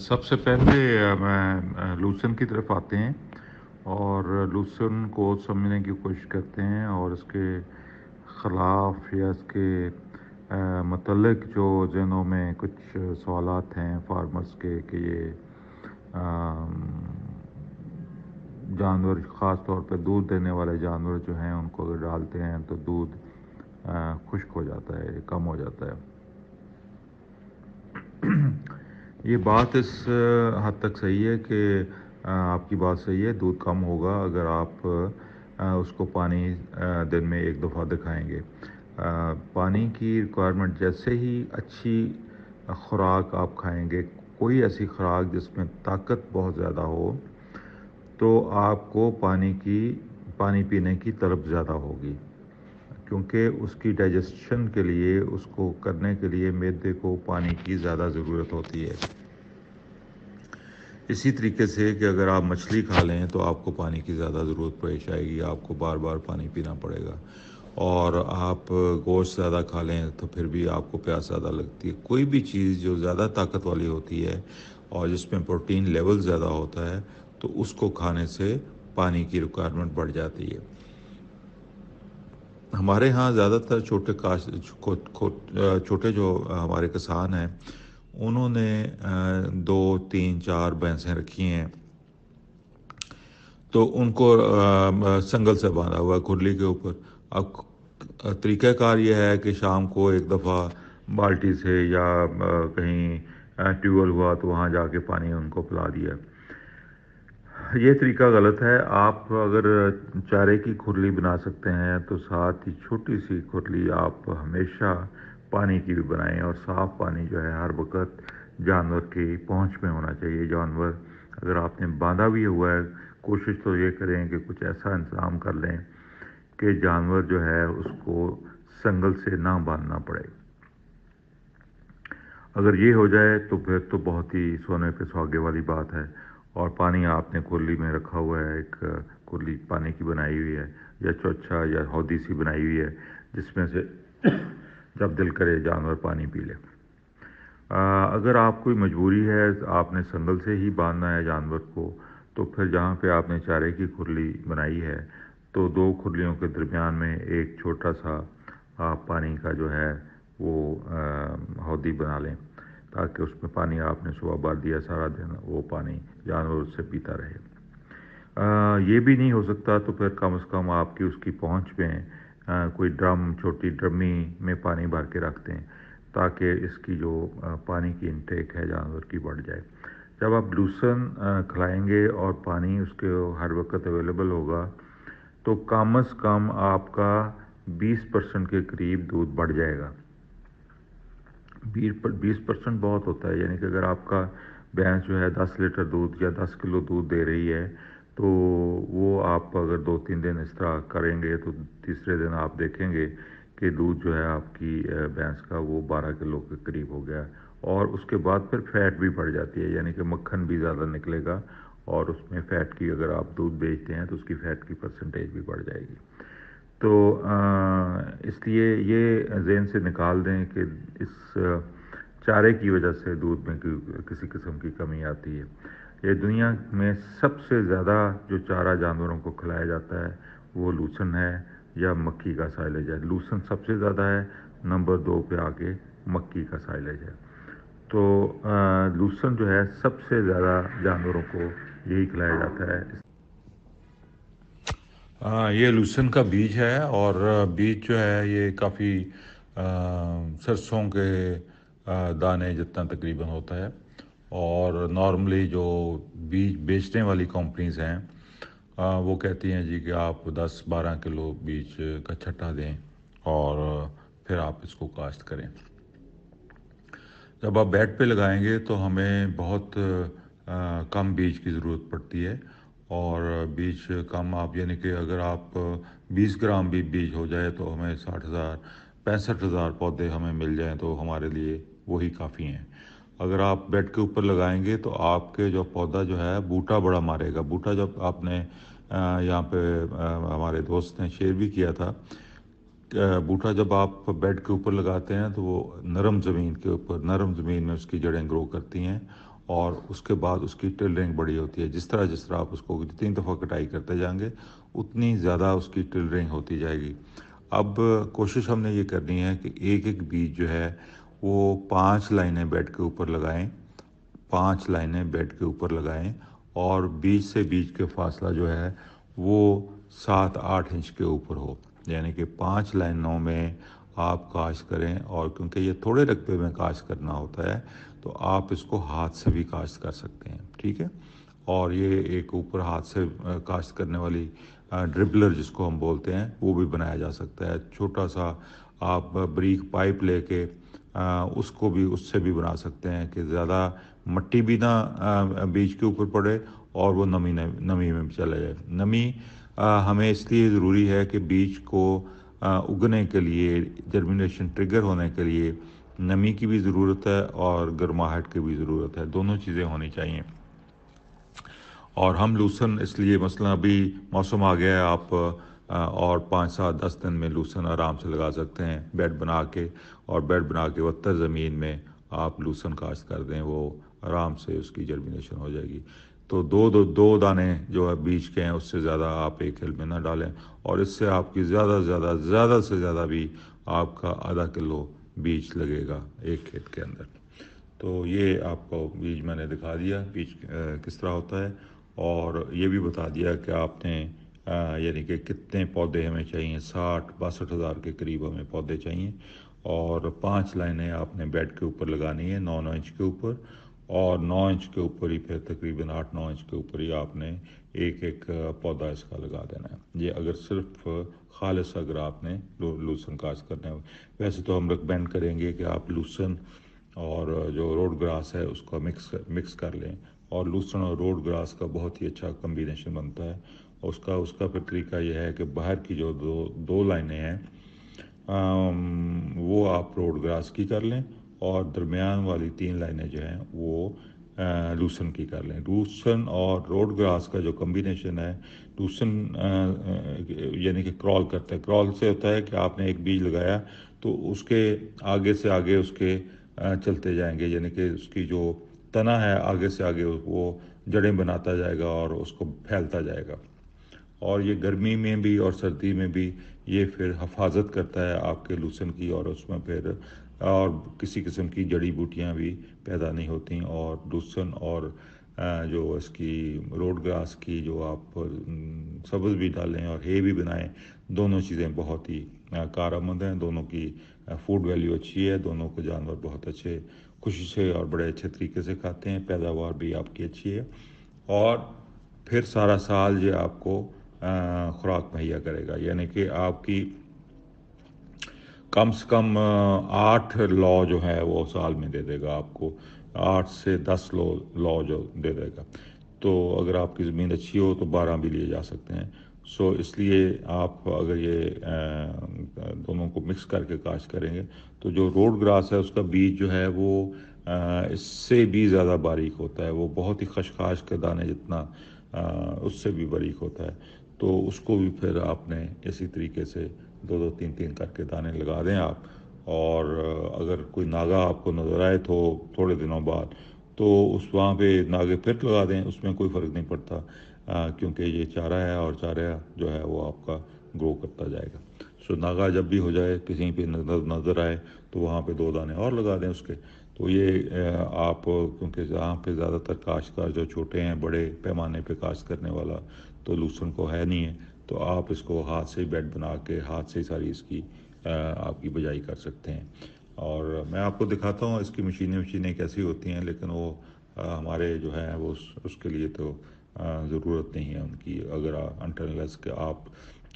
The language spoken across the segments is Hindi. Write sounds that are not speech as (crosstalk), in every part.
सबसे पहले मैं लूसन की तरफ आते हैं और लूसन को समझने की कोशिश करते हैं और इसके ख़िलाफ़ या इसके मतलब जो जनों में कुछ सवाल हैं फार्मर्स के कि ये जानवर ख़ास तौर पे दूध देने वाले जानवर जो हैं उनको अगर डालते हैं तो दूध खुश्क हो जाता है कम हो जाता है ये बात इस हद तक सही है कि आपकी बात सही है दूध कम होगा अगर आप उसको पानी दिन में एक दफ़ा दिखाएंगे पानी की रिक्वायरमेंट जैसे ही अच्छी खुराक आप खाएंगे कोई ऐसी खुराक जिसमें ताकत बहुत ज़्यादा हो तो आपको पानी की पानी पीने की तरफ ज़्यादा होगी क्योंकि उसकी डाइजेशन के लिए उसको करने के लिए मैदे को पानी की ज़्यादा ज़रूरत होती है इसी तरीके से कि अगर आप मछली खा लें तो आपको पानी की ज़्यादा ज़रूरत पेश आएगी आपको बार बार पानी पीना पड़ेगा और आप गोश्त ज़्यादा खा लें तो फिर भी आपको प्यास ज़्यादा लगती है कोई भी चीज़ जो ज़्यादा ताकत वाली होती है और जिसमें प्रोटीन लेवल ज़्यादा होता है तो उसको खाने से पानी की रिक्वायरमेंट बढ़ जाती है हमारे यहाँ ज़्यादातर छोटे काश छोटे जो हमारे किसान हैं उन्होंने दो तीन चार भैंसें रखी हैं तो उनको संगल से बांधा हुआ खुरली के ऊपर अब तरीक़ाकार यह है कि शाम को एक दफ़ा बाल्टी से या कहीं ट्यूबवेल हुआ तो वहाँ जाके पानी उनको पिला दिया ये तरीका गलत है आप अगर चारे की खुरली बना सकते हैं तो साथ ही छोटी सी खुरली आप हमेशा पानी की भी बनाएं और साफ़ पानी जो है हर वक्त जानवर की पहुंच में होना चाहिए जानवर अगर आपने बांधा भी हुआ है कोशिश तो ये करें कि कुछ ऐसा इंतजाम कर लें कि जानवर जो है उसको संगल से ना बांधना पड़े अगर ये हो जाए तो फिर तो बहुत ही सोने पे सौगे वाली बात है और पानी आपने कुरली में रखा हुआ है एक कुरली पानी की बनाई हुई है या चौछा या हौदी सी बनाई हुई है जिसमें से (coughs) जब दिल करे जानवर पानी पी ले अगर आप कोई मजबूरी है आपने संगल से ही बांधना है जानवर को तो फिर जहाँ पे आपने चारे की खुरली बनाई है तो दो खुरलियों के दरमियान में एक छोटा सा आप पानी का जो है वो हौदी बना लें ताकि उसमें पानी आपने सुबह बार दिया सारा दिन वो पानी जानवर उससे पीता रहे आ, ये भी नहीं हो सकता तो फिर कम से कम आपकी उसकी पहुंच में आ, कोई ड्रम छोटी ड्रमी में पानी भर के रखते हैं ताकि इसकी जो आ, पानी की इनटेक है जानवर की बढ़ जाए जब आप लूसन खिलाएंगे और पानी उसके हर वक्त अवेलेबल होगा तो कम अज़ कम आपका 20 परसेंट के करीब दूध बढ़ जाएगा बीस परसेंट बहुत होता है यानी कि अगर आपका भैंस जो है दस लीटर दूध या दस किलो दूध दे रही है तो वो आप अगर दो तीन दिन इस तरह करेंगे तो तीसरे दिन आप देखेंगे कि दूध जो है आपकी भैंस का वो बारह किलो के करीब हो गया और उसके बाद फिर फैट भी बढ़ जाती है यानी कि मक्खन भी ज़्यादा निकलेगा और उसमें फ़ैट की अगर आप दूध बेचते हैं तो उसकी फ़ैट की परसेंटेज भी बढ़ जाएगी तो इसलिए ये जेन से निकाल दें कि इस चारे की वजह से दूध में किसी किस्म की कमी आती है ये दुनिया में सबसे ज़्यादा जो चारा जानवरों को खिलाया जाता है वो लूसन है या मक्की का साइलेज है लूसन सबसे ज़्यादा है नंबर दो पे आके मक्की का साइलेज है तो लूसन जो है सबसे ज़्यादा जानवरों को यही खिलाया जाता है ये लूसन का बीज है और बीज जो है ये काफ़ी सरसों के दाने जितना तकरीबन होता है और नॉर्मली जो बीज बेचने वाली कंपनीज हैं आ, वो कहती हैं जी कि आप 10-12 किलो बीज का छट्टा दें और फिर आप इसको काश्त करें जब आप बेड पे लगाएंगे तो हमें बहुत आ, कम बीज की ज़रूरत पड़ती है और बीज कम आप यानी कि अगर आप 20 ग्राम भी बीज हो जाए तो हमें साठ हज़ार पैंसठ हज़ार पौधे हमें मिल जाएँ तो हमारे लिए वही काफ़ी हैं अगर आप बेड के ऊपर लगाएंगे तो आपके जो पौधा जो है बूटा बड़ा मारेगा बूटा जब आपने यहाँ पे हमारे दोस्त ने शेयर भी किया था बूटा जब आप बेड के ऊपर लगाते हैं तो वो नरम ज़मीन के ऊपर नरम ज़मीन में उसकी जड़ें ग्रो करती हैं और उसके बाद उसकी टेलरिंग बड़ी होती है जिस तरह जिस तरह आप उसको जितनी दफ़ा कटाई करते जाएंगे उतनी ज़्यादा उसकी टेलरिंग होती जाएगी अब कोशिश हमने ये करनी है कि एक एक बीज जो है वो पांच लाइनें बेड के ऊपर लगाएं पांच लाइनें बेड के ऊपर लगाएं और बीज से बीज के फासला जो है वो सात आठ इंच के ऊपर हो यानी कि पांच लाइनों में आप काश करें और क्योंकि ये थोड़े रकबे में काश करना होता है तो आप इसको हाथ से भी काश्त कर सकते हैं ठीक है और ये एक ऊपर हाथ से काश्त करने वाली ड्रिबलर जिसको हम बोलते हैं वो भी बनाया जा सकता है छोटा सा आप ब्रीक पाइप लेके उसको भी उससे भी बना सकते हैं कि ज़्यादा मट्टी भी ना बीज के ऊपर पड़े और वो नमी नमी में भी चला जाए नमी हमें इसलिए ज़रूरी है कि बीज को उगने के लिए जर्मिनेशन ट्रिगर होने के लिए नमी की भी ज़रूरत है और गर्माहट की भी ज़रूरत है दोनों चीज़ें होनी चाहिए और हम लूसन इसलिए मसला अभी मौसम आ गया है आप और पाँच सात दस दिन में लूसन आराम से लगा सकते हैं बेड बना के और बेड बना के वत्तर ज़मीन में आप लूसन काश्त कर दें वो आराम से उसकी जर्मिनेशन हो जाएगी तो दो दो दो दाने जो है बीज के हैं उससे ज़्यादा आप एक हिल में ना डालें और इससे आपकी ज़्यादा से ज़्यादा ज़्यादा से ज़्यादा भी आपका आधा किलो बीज लगेगा एक खेत के अंदर तो ये आपको बीज मैंने दिखा दिया बीज किस तरह होता है और ये भी बता दिया कि आपने यानी कि कितने पौधे हमें चाहिए साठ बासठ हज़ार के करीब हमें पौधे चाहिए और पांच लाइनें आपने बेड के ऊपर लगानी है नौ नौ इंच के ऊपर और नौ इंच के ऊपर ही फिर तकरीबन आठ नौ इंच के ऊपर ही आपने एक एक पौधा इसका लगा देना है ये अगर सिर्फ खालस अगर आपने लूसन काश्त करना है वैसे तो हम रिकमेंड करेंगे कि आप लूसन और जो रोड ग्रास है उसको मिक्स मिक्स कर लें और लूसन और रोड ग्रास का बहुत ही अच्छा कम्बिनेशन बनता है उसका उसका फिर तरीका यह है कि बाहर की जो दो दो लाइनें हैं वो आप रोड ग्रास की कर लें और दरमियान वाली तीन लाइनें जो हैं वो लूसन की कर लें लूसन और रोड ग्रास का जो कम्बिनेशन है रूसन यानी कि क्रॉल करता है क्रॉल से होता है कि आपने एक बीज लगाया तो उसके आगे से आगे उसके चलते जाएंगे यानी कि उसकी जो तना है आगे से आगे वो जड़ें बनाता जाएगा और उसको फैलता जाएगा और ये गर्मी में भी और सर्दी में भी ये फिर हफाजत करता है आपके लूसन की और उसमें फिर और किसी किस्म की जड़ी बूटियाँ भी पैदा नहीं होती और लूसन और जो इसकी रोड ग्रास की जो आप सब्ज़ भी डालें और हे भी बनाएं दोनों चीज़ें बहुत ही कारआमद हैं दोनों की फूड वैल्यू अच्छी है दोनों को जानवर बहुत अच्छे खुशी से और बड़े अच्छे तरीके से खाते हैं पैदावार भी आपकी अच्छी है और फिर सारा साल ये आपको खुराक मुहैया करेगा यानी कि आपकी कम से कम आठ लॉ जो है वो साल में दे देगा आपको आठ से दस लो लॉ जो दे देगा तो अगर आपकी ज़मीन अच्छी हो तो बारह भी लिए जा सकते हैं सो इसलिए आप अगर ये दोनों को मिक्स करके काश करेंगे तो जो रोड ग्रास है उसका बीज जो है वो इससे भी ज़्यादा बारीक होता है वो बहुत ही खशखाश के दाने जितना उससे भी बारीक होता है तो उसको भी फिर आपने इसी तरीके से दो दो तीन तीन करके दाने लगा दें आप और अगर कोई नागा आपको नज़र आए तो थोड़े दिनों बाद तो उस वहाँ पे नागे फिर लगा दें उसमें कोई फ़र्क नहीं पड़ता क्योंकि ये चारा है और चारा जो है वो आपका ग्रो करता जाएगा सो नागा जब भी हो जाए किसी पे नज़र नज़र आए तो वहाँ पे दो दाने और लगा दें उसके तो ये आप क्योंकि जहाँ पे ज़्यादातर काश्तकार जो छोटे हैं बड़े पैमाने पे काश्त करने वाला तो लूसन को है नहीं है तो आप इसको हाथ से ही बेड बना के हाथ से ही सारी इसकी आपकी बजाई कर सकते हैं और मैं आपको दिखाता हूँ इसकी मशीनें मशीनें कैसी होती हैं लेकिन वो हमारे जो है वो उस, उसके लिए तो ज़रूरत नहीं है उनकी अगर अनटनलेस के आप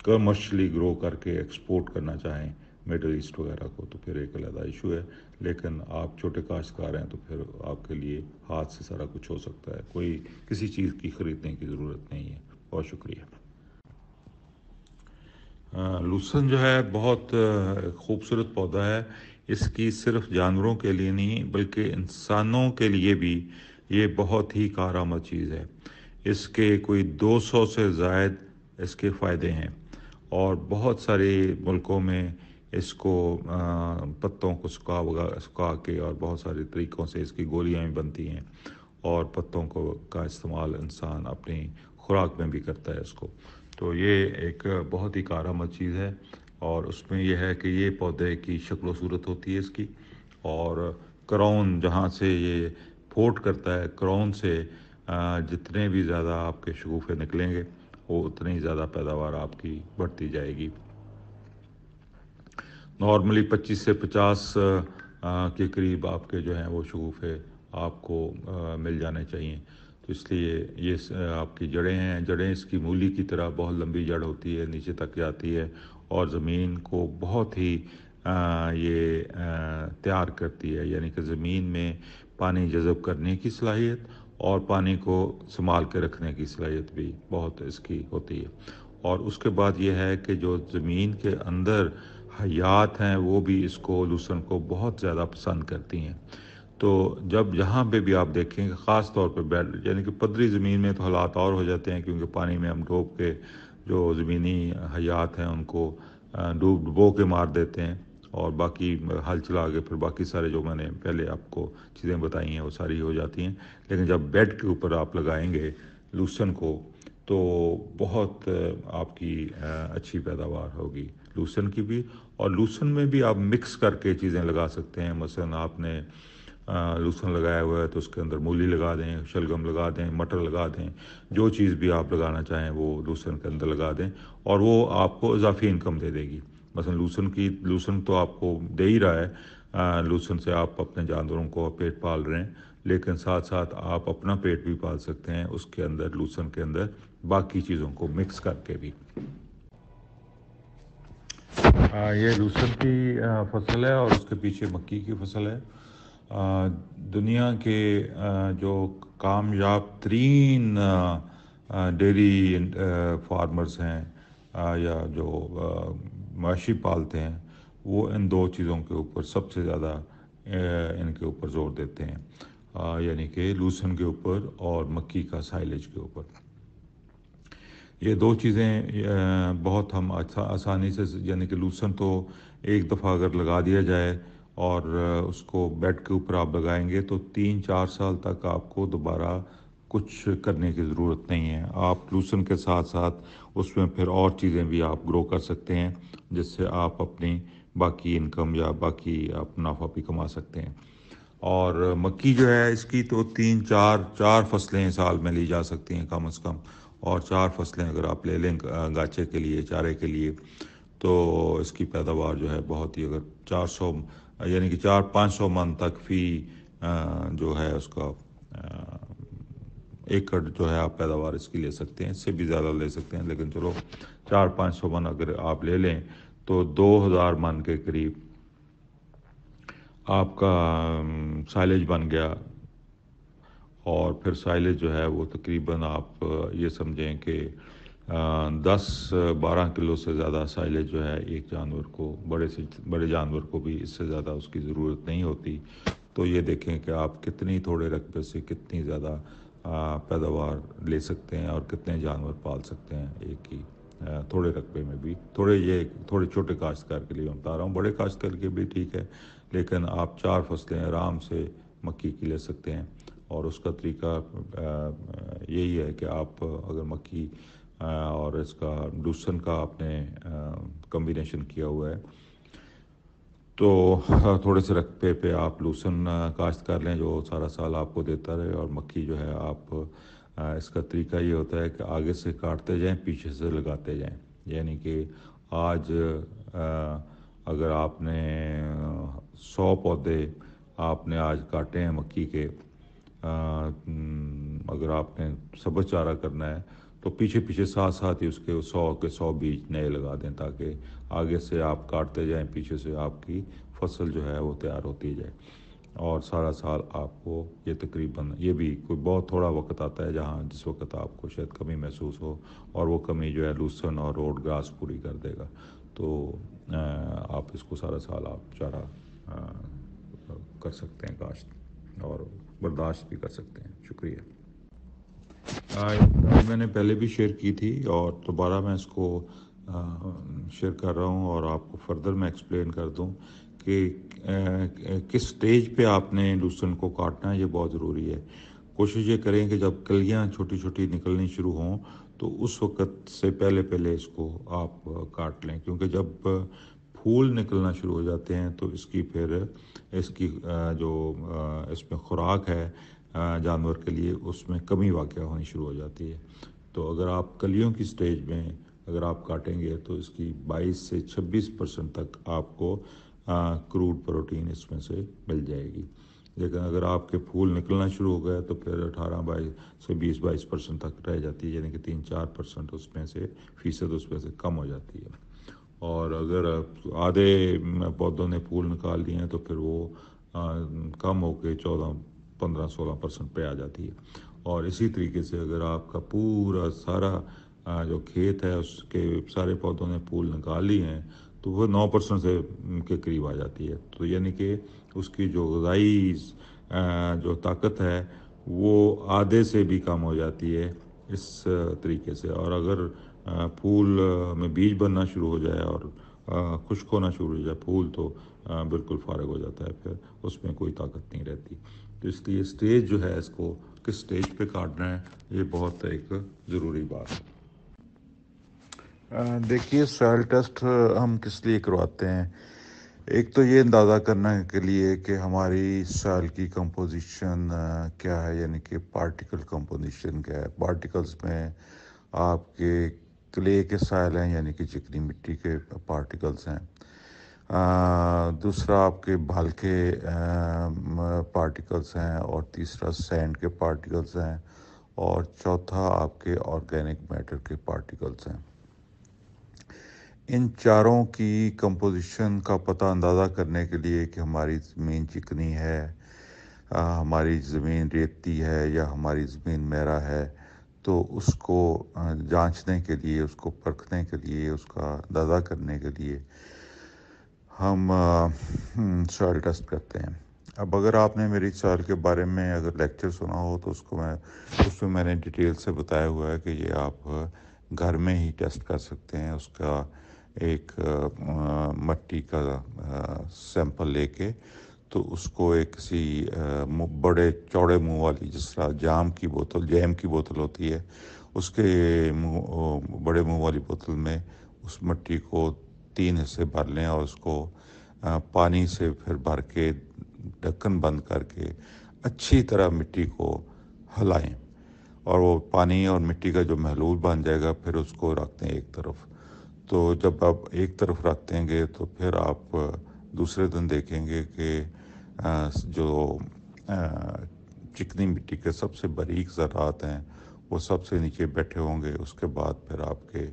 कमर्शली ग्रो करके एक्सपोर्ट करना चाहें मिडल ईस्ट वगैरह को तो फिर एक अलग इशू है लेकिन आप छोटे काश्तकार हैं तो फिर आपके लिए हाथ से सारा कुछ हो सकता है कोई किसी चीज़ की ख़रीदने की ज़रूरत नहीं है बहुत शुक्रिया लूसन जो है बहुत खूबसूरत पौधा है इसकी सिर्फ जानवरों के लिए नहीं बल्कि इंसानों के लिए भी ये बहुत ही कारामद चीज़ है इसके कोई 200 से जायद इसके फ़ायदे हैं और बहुत सारे मुल्कों में इसको पत्तों को सुखा वगैरह सुखा के और बहुत सारे तरीक़ों से इसकी गोलियाँ भी बनती हैं और पत्तों को का इस्तेमाल इंसान अपनी खुराक में भी करता है इसको तो ये एक बहुत ही कारामद चीज़ है और उसमें यह है कि ये पौधे की शक्ल सूरत होती है इसकी और क्राउन जहाँ से ये फोट करता है क्राउन से जितने भी ज़्यादा आपके शगूफे निकलेंगे वो उतनी ही ज़्यादा पैदावार आपकी बढ़ती जाएगी नॉर्मली 25 से 50 के करीब आपके जो हैं वो शगूफे आपको मिल जाने चाहिए तो इसलिए ये आपकी जड़ें हैं जड़ें इसकी मूली की तरह बहुत लंबी जड़ होती है नीचे तक जाती है और ज़मीन को बहुत ही आ, ये तैयार करती है यानी कि ज़मीन में पानी जज़ब करने की सलाहियत और पानी को संभाल के रखने की सलाहियत भी बहुत इसकी होती है और उसके बाद यह है कि जो ज़मीन के अंदर हयात हैं वो भी इसको लूसन को बहुत ज़्यादा पसंद करती हैं तो जब जहाँ पे भी आप देखें ख़ास तौर पे बेड यानी कि पदरी ज़मीन में तो हालात और हो जाते हैं क्योंकि पानी में हम डूब के जो ज़मीनी हयात हैं उनको डूब डुबो के मार देते हैं और बाकी हल चला के फिर बाकी सारे जो मैंने पहले आपको चीज़ें बताई हैं वो सारी हो जाती हैं लेकिन जब बेड के ऊपर आप लगाएंगे लूसन को तो बहुत आपकी अच्छी पैदावार होगी लूसन की भी और लूसन में भी आप मिक्स करके चीज़ें लगा सकते हैं मसलन आपने लहसुन लगाया हुआ है तो उसके अंदर मूली लगा दें शलगम लगा दें मटर लगा दें जो चीज़ भी आप लगाना चाहें वो लहसुन के अंदर लगा दें और वो आपको इजाफी इनकम दे देगी मसलन लहसुन की लहसुन तो आपको दे ही रहा है लहसुन से आप अपने जानवरों को पेट पाल रहे हैं लेकिन साथ साथ आप अपना पेट भी पाल सकते हैं उसके अंदर लूसन के अंदर बाकी चीज़ों को मिक्स करके भी आ, ये लूसन की फसल है और उसके पीछे मक्की की फसल है दुनिया के जो कामयाब तरीन डेरी फार्मर्स हैं या जो मवेशी पालते हैं वो इन दो चीज़ों के ऊपर सबसे ज़्यादा इनके ऊपर जोर देते हैं यानी कि लूसन के ऊपर और मक्की का साइलेज के ऊपर ये दो चीज़ें बहुत हम अच्छा आसानी से यानी कि लूसन तो एक दफ़ा अगर लगा दिया जाए और उसको बेड के ऊपर आप लगाएंगे तो तीन चार साल तक आपको दोबारा कुछ करने की ज़रूरत नहीं है आप लूसन के साथ साथ उसमें फिर और चीज़ें भी आप ग्रो कर सकते हैं जिससे आप अपनी बाकी इनकम या बाकी आप मुनाफा भी कमा सकते हैं और मक्की जो है इसकी तो तीन चार चार फसलें साल में ली जा सकती हैं कम अज़ कम और चार फसलें अगर आप ले लें गाचे के लिए चारे के लिए तो इसकी पैदावार जो है बहुत ही अगर 400 यानी कि चार पाँच सौ मन तक फी जो है उसका एकड़ जो है आप पैदावार इसकी ले सकते हैं इससे भी ज़्यादा ले सकते हैं लेकिन चलो चार पाँच सौ मन अगर आप ले लें तो दो हज़ार मन के करीब आपका साइलेज बन गया और फिर साइलेज जो है वो तकरीबन आप ये समझें कि दस बारह किलो से ज़्यादा साइलेज जो है एक जानवर को बड़े से बड़े जानवर को भी इससे ज़्यादा उसकी ज़रूरत नहीं होती तो ये देखें कि आप कितनी थोड़े रकबे से कितनी ज़्यादा पैदावार ले सकते हैं और कितने जानवर पाल सकते हैं एक ही थोड़े रकबे में भी थोड़े ये थोड़े छोटे काश्तकार के लिए मैं बता रहा हूँ बड़े काश्तकार के भी ठीक है लेकिन आप चार फसलें आराम से मक्की की ले सकते हैं और उसका तरीका यही है कि आप अगर मक्की और इसका लूसन का आपने कम्बिनेशन किया हुआ है तो थोड़े से रकबे पे आप लूसन काश्त कर लें जो सारा साल आपको देता रहे और मक्की जो है आप इसका तरीका ये होता है कि आगे से काटते जाएं पीछे से लगाते जाएं यानी कि आज अगर आपने सौ पौधे आपने आज काटे हैं मक्की के अगर आपने सबज चारा करना है तो पीछे पीछे साथ साथ ही उसके सौ के सौ बीज नए लगा दें ताकि आगे से आप काटते जाएं पीछे से आपकी फसल जो है वो तैयार होती जाए और सारा साल आपको ये तकरीबन ये भी कोई बहुत थोड़ा वक्त आता है जहाँ जिस वक्त आपको शायद कमी महसूस हो और वो कमी जो है लूसन और रोड ग्रास पूरी कर देगा तो आप इसको सारा साल आप चारा कर सकते हैं काश्त और बर्दाश्त भी कर सकते हैं शुक्रिया मैंने पहले भी शेयर की थी और दोबारा मैं इसको शेयर कर रहा हूँ और आपको फर्दर मैं एक्सप्लेन कर दूँ कि किस स्टेज पे आपने लूसन को काटना है ये बहुत ज़रूरी है कोशिश ये करें कि जब कलियाँ छोटी छोटी निकलनी शुरू हों तो उस वक़्त से पहले पहले इसको आप काट लें क्योंकि जब फूल निकलना शुरू हो जाते हैं तो इसकी फिर इसकी जो इसमें खुराक है जानवर के लिए उसमें कमी वाक़ होनी शुरू हो जाती है तो अगर आप कलियों की स्टेज में अगर आप काटेंगे तो इसकी 22 से 26 परसेंट तक आपको क्रूड प्रोटीन इसमें से मिल जाएगी लेकिन अगर आपके फूल निकलना शुरू हो गया तो फिर अठारह बाईस से बीस बाईस परसेंट तक रह जाती है यानी कि तीन चार परसेंट उसमें से फीसद उसमें से कम हो जाती है और अगर आधे पौधों ने फूल निकाल दिए हैं तो फिर वो आ, कम होकर चौदह पंद्रह सोलह परसेंट पे आ जाती है और इसी तरीके से अगर आपका पूरा सारा जो खेत है उसके सारे पौधों ने फूल निकाल लिए हैं तो वह नौ परसेंट से के करीब आ जाती है तो यानी कि उसकी जो गजाई जो ताकत है वो आधे से भी कम हो जाती है इस तरीके से और अगर फूल में बीज बनना शुरू हो जाए और खुश्क होना शुरू हो जाए फूल तो बिल्कुल फारग हो जाता है फिर उसमें कोई ताकत नहीं रहती तो इसलिए स्टेज जो है इसको किस स्टेज पे काटना है ये बहुत एक ज़रूरी बात है देखिए सॉयल टेस्ट हम किस लिए करवाते हैं एक तो ये अंदाज़ा करने के लिए कि हमारी सॉयल की कंपोजिशन क्या है यानी कि पार्टिकल कंपोजिशन क्या है पार्टिकल्स में आपके क्ले के सॉयल हैं यानी कि चिकनी मिट्टी के पार्टिकल्स हैं दूसरा आपके भाल के पार्टिकल्स हैं और तीसरा सैंड के पार्टिकल्स हैं और चौथा आपके ऑर्गेनिक मैटर के पार्टिकल्स हैं इन चारों की कंपोजिशन का पता अंदाज़ा करने के लिए कि हमारी ज़मीन चिकनी है हमारी ज़मीन रेती है या हमारी ज़मीन मेरा है तो उसको जांचने के लिए उसको परखने के लिए उसका अंदाज़ा करने के लिए हम हम्म, सॉयल टेस्ट करते हैं अब अगर आपने मेरी सॉयल के बारे में अगर लेक्चर सुना हो तो उसको मैं उसमें मैंने डिटेल से बताया हुआ है कि ये आप घर में ही टेस्ट कर सकते हैं उसका एक मट्टी का सैंपल लेके तो उसको एक किसी बड़े चौड़े मुंह वाली जिस तरह जाम की बोतल जैम की बोतल होती है उसके मुँह बड़े मुंह वाली बोतल में उस मट्टी को तीन हिस्से भर लें और उसको पानी से फिर भर के ढक्कन बंद करके अच्छी तरह मिट्टी को हलाएं और वो पानी और मिट्टी का जो महलूल बन जाएगा फिर उसको रखते हैं एक तरफ तो जब आप एक तरफ रख देंगे तो फिर आप दूसरे दिन देखेंगे कि जो चिकनी मिट्टी के सबसे बारीक ज़रात हैं वो सबसे नीचे बैठे होंगे उसके बाद फिर आपके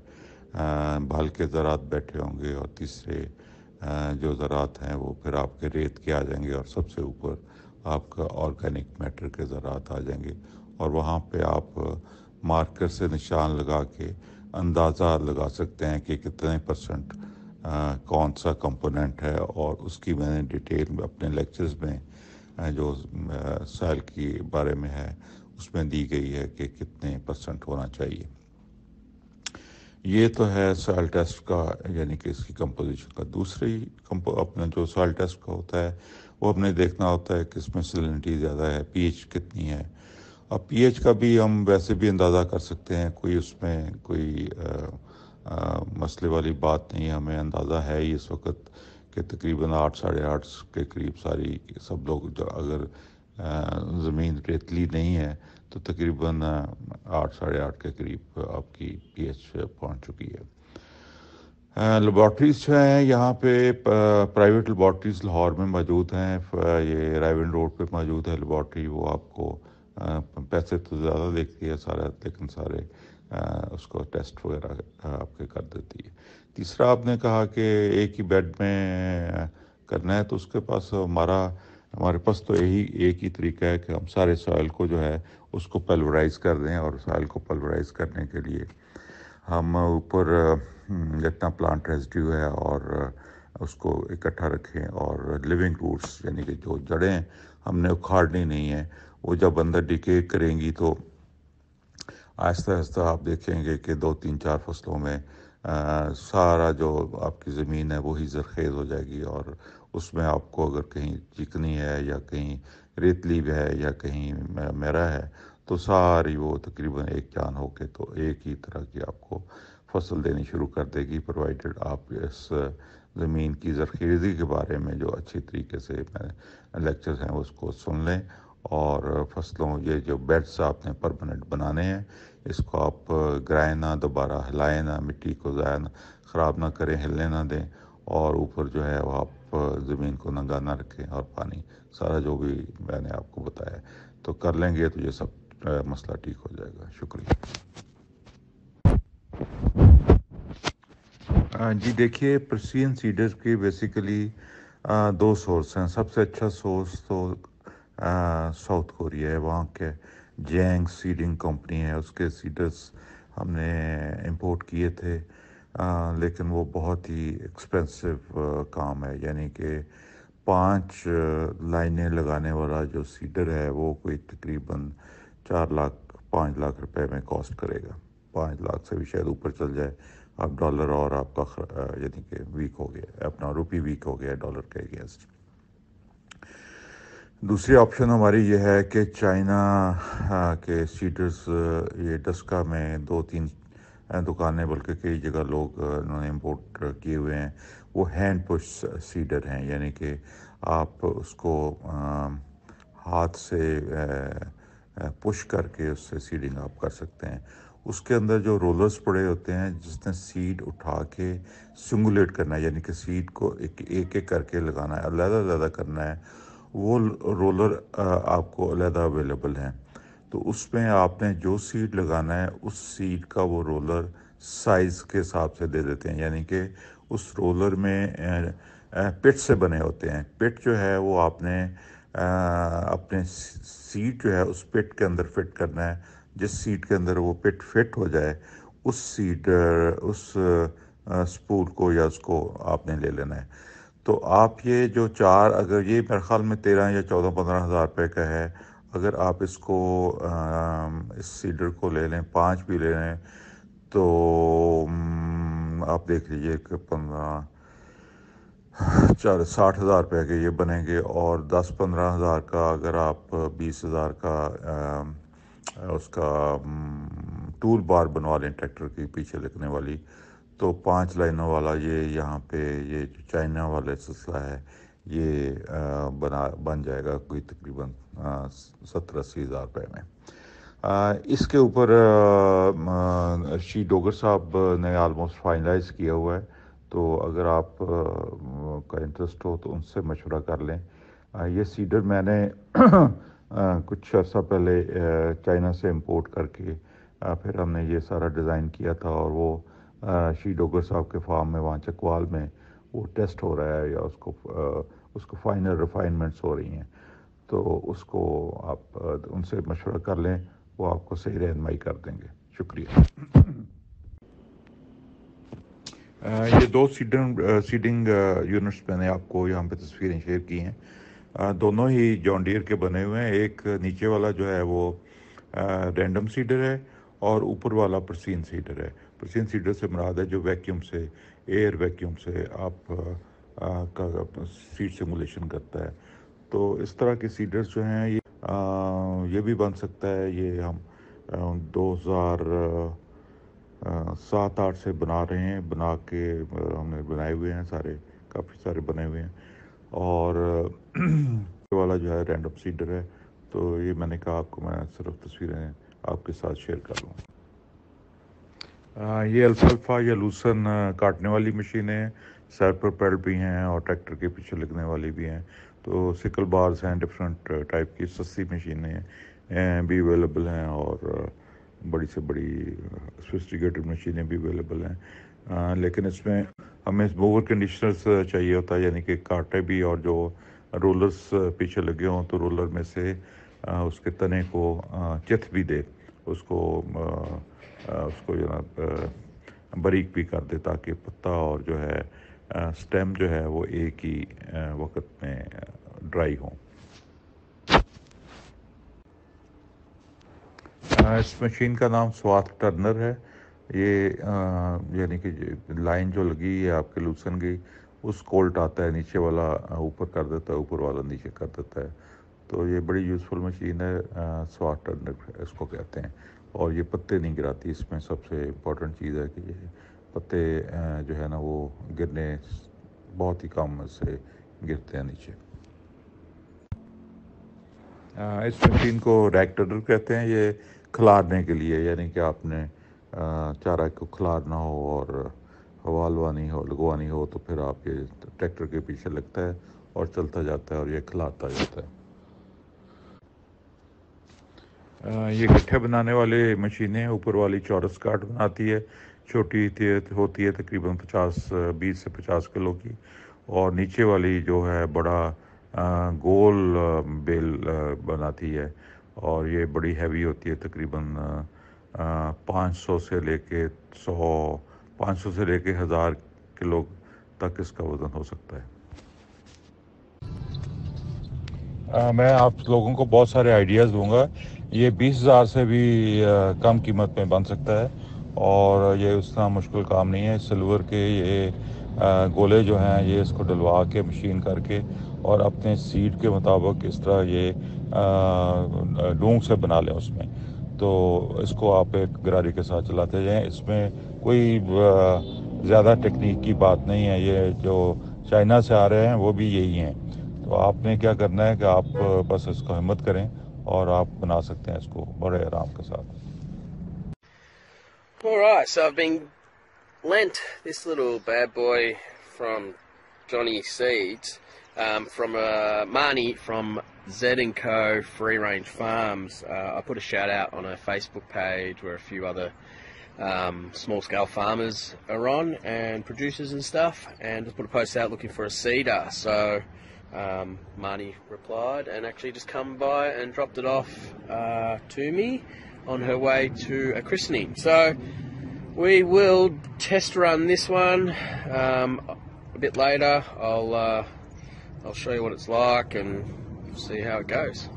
भल के ज़रात बैठे होंगे और तीसरे जो ज़रात हैं वो फिर आपके रेत के आ जाएंगे और सबसे ऊपर आपका ऑर्गेनिक मैटर के ज़रात आ जाएंगे और वहाँ पे आप मार्कर से निशान लगा के अंदाज़ा लगा सकते हैं कि कितने परसेंट कौन सा कंपोनेंट है और उसकी मैंने डिटेल में अपने लेक्चर्स में जो सैल के बारे में है उसमें दी गई है कि कितने परसेंट होना चाहिए ये तो है सॉयल टेस्ट का यानी कि इसकी कंपोजिशन का दूसरी कंपो अपना जो सॉयल टेस्ट का होता है वो अपने देखना होता है कि इसमें सलिनिटी ज़्यादा है पीएच कितनी है अब पीएच का भी हम वैसे भी अंदाज़ा कर सकते हैं कोई उसमें कोई आ, आ, मसले वाली बात नहीं हमें अंदाज़ा है ही इस वक्त कि तकरीबन आठ साढ़े आठ के करीब सारी सब लोग अगर ज़मीन रेतली नहीं है तो तकरीबन आठ साढ़े आठ के करीब आपकी पी एच पहुँच चुकी है लेबॉर्ट्रीज जो हैं यहाँ पे प्राइवेट लेबॉर्ट्रीज लाहौर में मौजूद हैं ये रायवन रोड पे मौजूद है लेबॉर्ट्री वो आपको पैसे तो ज़्यादा देखती है सारा लेकिन सारे उसको टेस्ट वगैरह आपके कर देती है तीसरा आपने कहा कि एक ही बेड में करना है तो उसके पास हमारा हमारे पास तो यही एक ही तरीका है कि हम सारे सॉइल को जो है उसको पल्वराइज कर दें और सॉइल को पल्वराइज करने के लिए हम ऊपर हम्म, जितना प्लांट रेजिड्यू है और उसको इकट्ठा रखें और लिविंग रूट्स यानी कि जो जड़ें हमने उखाड़नी नहीं है वो जब अंदर डिके करेंगी तो आहिस्ता आहिस्ता आप देखेंगे कि दो तीन चार फसलों में आ, सारा जो आपकी ज़मीन है वही जरखेज़ हो जाएगी और उसमें आपको अगर कहीं चिकनी है या कहीं रेतली भी है या कहीं मेरा है तो सारी वो तकरीबन एक जान के तो एक ही तरह की आपको फसल देनी शुरू कर देगी प्रोवाइडेड आप इस ज़मीन की जरखेज़ी के बारे में जो अच्छी तरीके से लेक्चर्स हैं उसको सुन लें और फसलों ये जो बेड्स आपने परमानेंट बनाने हैं इसको आप ग्राए ना दोबारा हिलाए ना मिट्टी को ज़ाया ख़राब ना करें हिलने ना दें और ऊपर जो है वह आप ज़मीन को नंगा ना रखें और पानी सारा जो भी मैंने आपको बताया तो कर लेंगे तो ये सब मसला ठीक हो जाएगा शुक्रिया जी देखिए प्रसियन सीडर के बेसिकली दो सोर्स हैं सबसे अच्छा सोर्स तो साउथ कोरिया है वहाँ के जेंग सीडिंग कंपनी है उसके सीडर्स हमने इंपोर्ट किए थे आ, लेकिन वो बहुत ही एक्सपेंसिव काम है यानी कि पांच लाइनें लगाने वाला जो सीडर है वो कोई तकरीबन चार लाख पाँच लाख रुपए में कॉस्ट करेगा पाँच लाख से भी शायद ऊपर चल जाए अब डॉलर और आपका यानी कि वीक हो गया अपना रुपी वीक हो गया डॉलर के अगेंस्ट दूसरी ऑप्शन हमारी ये है कि चाइना के सीडर्स ये डस्का में दो तीन दुकानें बल्कि कई जगह लोग उन्होंने इम्पोर्ट किए हुए हैं वो हैंड पुश सीडर हैं यानी कि आप उसको हाथ से पुश करके उससे सीडिंग आप कर सकते हैं उसके अंदर जो रोलर्स पड़े होते हैं जिसने सीड उठा के सिंगुलेट करना है यानी कि सीड को एक एक एक करके लगाना है अलग-अलग करना है वो रोलर आपको अलहदा अवेलेबल हैं तो उसमें आपने जो सीड लगाना है उस सीड का वो रोलर साइज़ के हिसाब से दे देते हैं यानी कि उस रोलर में पिट से बने होते हैं पिट जो है वो आपने अपने सीट जो है उस पिट के अंदर फिट करना है जिस सीट के अंदर वो पिट फिट हो जाए उस सीट उस स्पूल को या उसको आपने ले लेना है तो आप ये जो चार अगर ये मेरे ख्याल में तेरह या चौदह पंद्रह हज़ार रुपये का है अगर आप इसको इस सीडर को ले लें पाँच भी ले लें तो आप देख लीजिए कि पंद्रह चार साठ हज़ार रुपये के ये बनेंगे और दस पंद्रह हज़ार का अगर आप बीस हज़ार का आ, उसका टूल बार बनवा लें ट्रैक्टर के पीछे लिखने वाली तो पांच लाइनों वाला ये यहाँ पे ये जो चाइना वाला सिलसिला है ये आ, बना बन जाएगा कोई तकरीबन सत्तर अस्सी हज़ार रुपये में आ, इसके ऊपर शी डोगर साहब ने आलमोस्ट फाइनलाइज किया हुआ है तो अगर आप का इंटरेस्ट हो तो उनसे मशवरा कर लें आ, ये सीडर मैंने कुछ अर्सा पहले चाइना से इम्पोर्ट करके फिर हमने ये सारा डिज़ाइन किया था और वो शी डोगर साहब के फार्म में वहाँ चकवाल में वो टेस्ट हो रहा है या उसको उसको फाइनल रिफाइनमेंट्स हो रही हैं तो उसको आप उनसे मशवरा कर लें वो आपको सही रहनमाई कर देंगे शुक्रिया ये दो सीडिंग सीडिंग यूनिट्स मैंने आपको यहाँ पे तस्वीरें शेयर की हैं दोनों ही जॉन्डियर के बने हुए हैं एक नीचे वाला जो है वो रैंडम सीडर है और ऊपर वाला प्रसिन सीडर है प्रसिन सीडर से मुराद है जो वैक्यूम से एयर वैक्यूम से आप आ, का सीड सिमुलेशन करता है तो इस तरह के सीडर्स जो हैं ये आ, ये भी बन सकता है ये हम दो हज़ार सात आठ से बना रहे हैं बना के हमने बनाए हुए हैं सारे काफ़ी सारे बने हुए हैं और (clears throat) वाला जो है रैंडम सीडर है तो ये मैंने कहा आपको मैं सिर्फ तस्वीरें आपके साथ शेयर कर लूँ ये अल्फल्फा या लूसन काटने वाली मशीनें सर पर पेड़ भी हैं और ट्रैक्टर के पीछे लगने वाली भी हैं तो सिकल बार्स हैं डिफरेंट टाइप uh, की सस्ती मशीनें भी अवेलेबल हैं और uh, बड़ी से बड़ी सोफिस्टिकेटेड uh, मशीनें भी अवेलेबल हैं लेकिन इसमें हमें मोवर कंडीशनर्स चाहिए होता है यानी कि कांटे भी और जो रोलर्स पीछे लगे हों तो रोलर में से उसके तने को चिथ भी दे उसको उसको जो ना बारीक भी कर दे ताकि पत्ता और जो है स्टेम जो है वो एक ही वक्त में ड्राई हो इस मशीन का नाम स्वाथ टर्नर है ये यानी कि लाइन जो लगी है आपके लूसन गई उस कोल्ट आता है नीचे वाला ऊपर कर देता है ऊपर वाला नीचे कर देता है तो ये बड़ी यूज़फुल मशीन है स्वाथ टर्नर इसको कहते हैं और ये पत्ते नहीं गिराती इसमें सबसे इम्पोर्टेंट चीज़ है कि ये पत्ते जो है ना वो गिरने बहुत ही कम से गिरते हैं नीचे इस मशीन को रैक्टर कहते हैं ये खिलारने के लिए यानी कि आपने चारा को खिलारना हो और हवा लवानी हो लगवानी हो तो फिर आप ये ट्रैक्टर के पीछे लगता है और चलता जाता है और ये खिलाता जाता है ये गट्ठे बनाने वाले मशीनें ऊपर वाली चौरस काट बनाती है छोटी होती है तकरीबन पचास बीस से पचास किलो की और नीचे वाली जो है बड़ा गोल बेल बनाती है और ये बड़ी हैवी होती है तकरीबन सौ से लेके पाँच सौ से लेके हज़ार किलो तक इसका वज़न हो सकता है आ, मैं आप लोगों को बहुत सारे आइडियाज़ दूंगा ये बीस हज़ार से भी आ, कम कीमत में बन सकता है और ये तरह मुश्किल काम नहीं है सिल्वर के ये गोले जो हैं ये इसको डलवा के मशीन करके और अपने सीट के मुताबिक इस तरह ये डूंग से बना लें उसमें तो इसको आप एक गरारी के साथ चलाते जाएं इसमें कोई ज़्यादा टेक्निक की बात नहीं है ये जो चाइना से आ रहे हैं वो भी यही हैं तो आपने क्या करना है कि आप बस इसको हिम्मत करें और आप बना सकते हैं इसको बड़े आराम के साथ Alright, so I've been lent this little bad boy from Johnny Seeds, um, from uh, Marnie from Z & Co Free Range Farms. Uh, I put a shout out on her Facebook page where a few other um, small scale farmers are on and producers and stuff, and just put a post out looking for a cedar. So um, Marnie replied and actually just come by and dropped it off uh, to me on her way to a christening. So we will test run this one um, a bit later. I'll uh, I'll show you what it's like and see how it goes.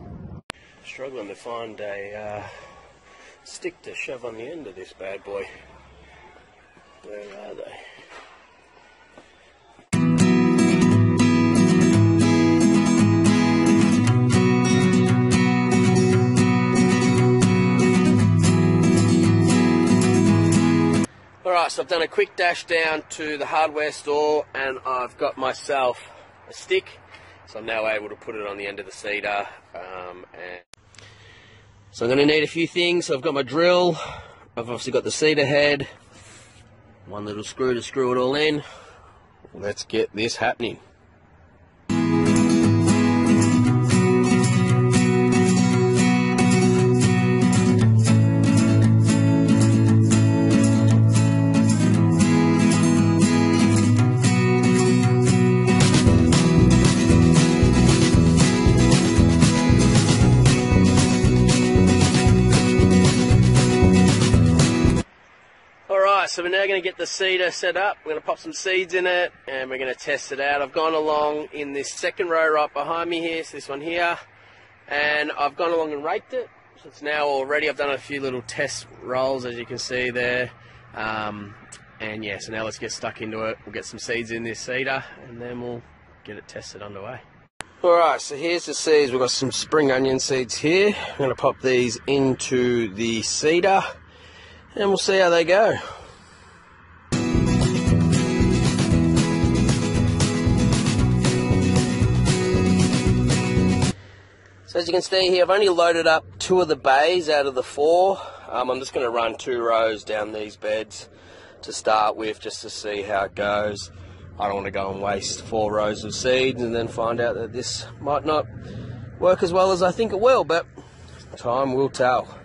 Struggling to find a uh, stick to shove on the end of this bad boy. Where are they? Alright, so I've done a quick dash down to the hardware store and I've got myself a stick. So I'm now able to put it on the end of the cedar. Um, so I'm going to need a few things. So I've got my drill. I've obviously got the cedar head. One little screw to screw it all in. Let's get this happening. seeder set up. We're going to pop some seeds in it and we're going to test it out. I've gone along in this second row right behind me here, so this one here, and I've gone along and raked it. So it's now already, I've done a few little test rolls as you can see there. Um, and yeah, so now let's get stuck into it. We'll get some seeds in this seeder, and then we'll get it tested underway. Alright, so here's the seeds. We've got some spring onion seeds here. I'm going to pop these into the cedar and we'll see how they go. So as you can see here, I've only loaded up two of the bays out of the four. Um, I'm just going to run two rows down these beds to start with just to see how it goes. I don't want to go and waste four rows of seeds and then find out that this might not work as well as I think it will, but time will tell.